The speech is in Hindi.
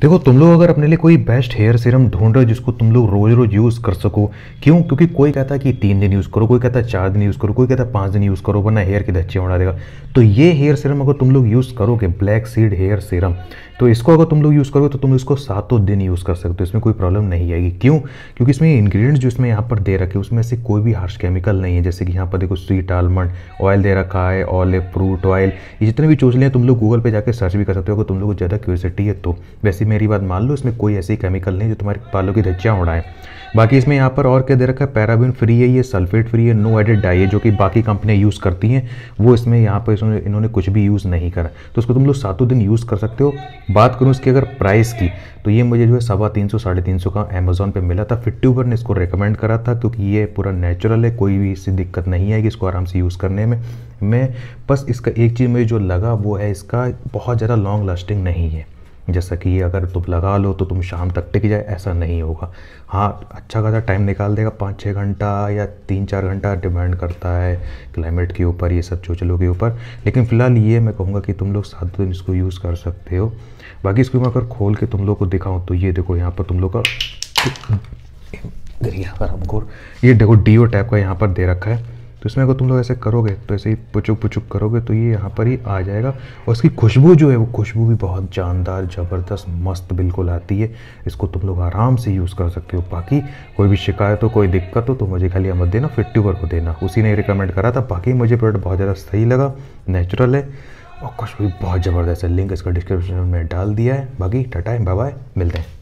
देखो तुम लोग अगर अपने लिए कोई बेस्ट हेयर सीरम ढूंढ रहे हो जिसको तुम लोग रोज रोज यूज़ कर सको क्यों क्योंकि कोई कहता है कि तीन दिन यूज़ करो कोई कहता है चार दिन यूज़ करो कोई कहता है पांच दिन यूज़ करो वरना हेयर की धच्चे उड़ा देगा तो ये हेयर सीरम अगर तुम लोग यूज़ करोगे ब्लैक सीड हेयर सीरम तो इसको अगर तुम लोग यूज़ करोगे तो तुम इसको सातों दिन यूज़ कर सकते हो इसमें कोई प्रॉब्लम नहीं आएगी क्यों क्योंकि इसमें इंग्रेडिएंट्स जो इसमें यहाँ पर दे रखे उसमें से कोई भी हार्श केमिकल नहीं है जैसे कि यहाँ पर देखो स्वीट आलमंड ऑयल दे रखा है ऑलिव फ्रूट ऑयल ये जितने भी चूज लें तुम लोग गूगल पर जाकर सर्च भी कर सकते हो अगर तुम लोग को ज़्यादा क्यूरसिटी है तो वैसे मेरी बात मान लो इसमें कोई ऐसी केमिकल नहीं जो तुम्हारे बालों की धज्जियाँ उड़ाए बाकी इसमें यहाँ पर और क्या दे रखा है पैराबिन फ्री है ये सल्फेट फ्री है नो एडेड डाई है जो कि बाकी कंपनियाँ यूज़ करती हैं वो इसमें यहाँ पर इन्होंने कुछ भी यूज़ नहीं करा तो उसको तुम लोग सातों दिन यूज़ कर सकते हो बात करूँ इसकी अगर प्राइस की तो ये मुझे जो है सवा तीन सौ साढ़े तीन सौ का अमेजोन पे मिला था ट्यूबर ने इसको रेकमेंड करा था क्योंकि ये पूरा नेचुरल है कोई भी इससे दिक्कत नहीं आएगी इसको आराम से यूज़ करने में मैं बस इसका एक चीज़ मुझे जो लगा वो है इसका बहुत ज़्यादा लॉन्ग लास्टिंग नहीं है जैसा कि अगर तुम लगा लो तो तुम शाम तक टिक जाए ऐसा नहीं होगा हाँ अच्छा खासा टाइम निकाल देगा पाँच छः घंटा या तीन चार घंटा डिपेंड करता है क्लाइमेट के ऊपर ये सब चोचलों के ऊपर लेकिन फ़िलहाल ये मैं कहूँगा कि तुम लोग सात दिन इसको यूज़ कर सकते हो बाकी इसको मैं अगर खोल के तुम लोग को दिखाऊँ तो ये देखो यहाँ पर तुम लोग का गिरिया पर हमको ये देखो डी ओ टाइप का यहाँ पर दे रखा है तो इसमें अगर तुम लोग ऐसे करोगे तो ऐसे ही पुचुक पुचुक करोगे तो ये यहाँ पर ही आ जाएगा और इसकी खुशबू जो है वो खुशबू भी बहुत जानदार ज़बरदस्त मस्त बिल्कुल आती है इसको तुम लोग आराम से यूज़ कर सकते हो बाकी कोई भी शिकायत हो कोई दिक्कत हो तो मुझे खाली मत देना फिर ट्यूबर को देना उसी ने रिकमेंड करा था बाकी मुझे प्रोडक्ट बहुत ज़्यादा सही लगा नेचुरल है और खुशबू बहुत ज़बरदस्त है लिंक इसका डिस्क्रिप्शन में डाल दिया है बाकी टाटा बाय बाय मिलते हैं